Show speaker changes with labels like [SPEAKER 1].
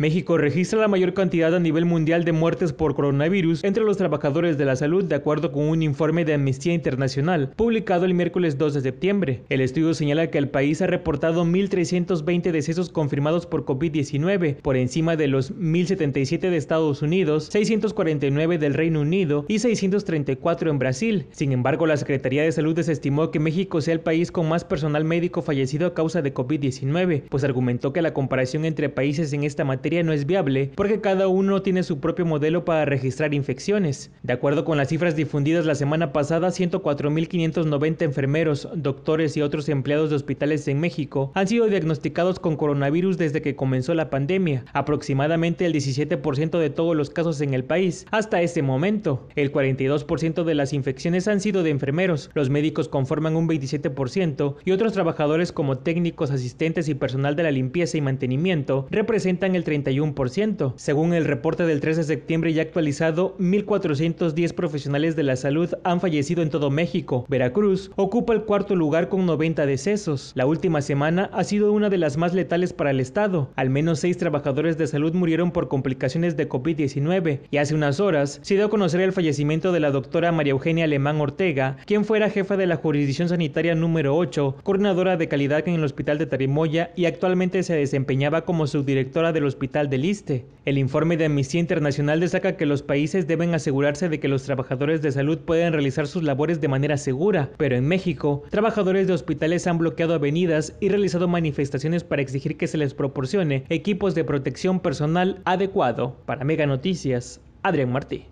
[SPEAKER 1] México registra la mayor cantidad a nivel mundial de muertes por coronavirus entre los trabajadores de la salud, de acuerdo con un informe de Amnistía Internacional publicado el miércoles 2 de septiembre. El estudio señala que el país ha reportado 1.320 decesos confirmados por COVID-19, por encima de los 1.077 de Estados Unidos, 649 del Reino Unido y 634 en Brasil. Sin embargo, la Secretaría de Salud desestimó que México sea el país con más personal médico fallecido a causa de COVID-19, pues argumentó que la comparación entre países en esta materia no es viable porque cada uno tiene su propio modelo para registrar infecciones. De acuerdo con las cifras difundidas la semana pasada, 104.590 enfermeros, doctores y otros empleados de hospitales en México han sido diagnosticados con coronavirus desde que comenzó la pandemia, aproximadamente el 17% de todos los casos en el país. Hasta este momento, el 42% de las infecciones han sido de enfermeros, los médicos conforman un 27% y otros trabajadores como técnicos, asistentes y personal de la limpieza y mantenimiento representan el 30 según el reporte del 13 de septiembre ya actualizado, 1.410 profesionales de la salud han fallecido en todo México. Veracruz ocupa el cuarto lugar con 90 decesos. La última semana ha sido una de las más letales para el Estado. Al menos seis trabajadores de salud murieron por complicaciones de COVID-19 y hace unas horas se dio a conocer el fallecimiento de la doctora María Eugenia Alemán Ortega, quien fuera jefa de la jurisdicción sanitaria número 8, coordinadora de calidad en el Hospital de Tarimoya y actualmente se desempeñaba como subdirectora del Hospital del El informe de Amnistía Internacional destaca que los países deben asegurarse de que los trabajadores de salud puedan realizar sus labores de manera segura, pero en México, trabajadores de hospitales han bloqueado avenidas y realizado manifestaciones para exigir que se les proporcione equipos de protección personal adecuado. Para Mega Noticias, Adrián Martí.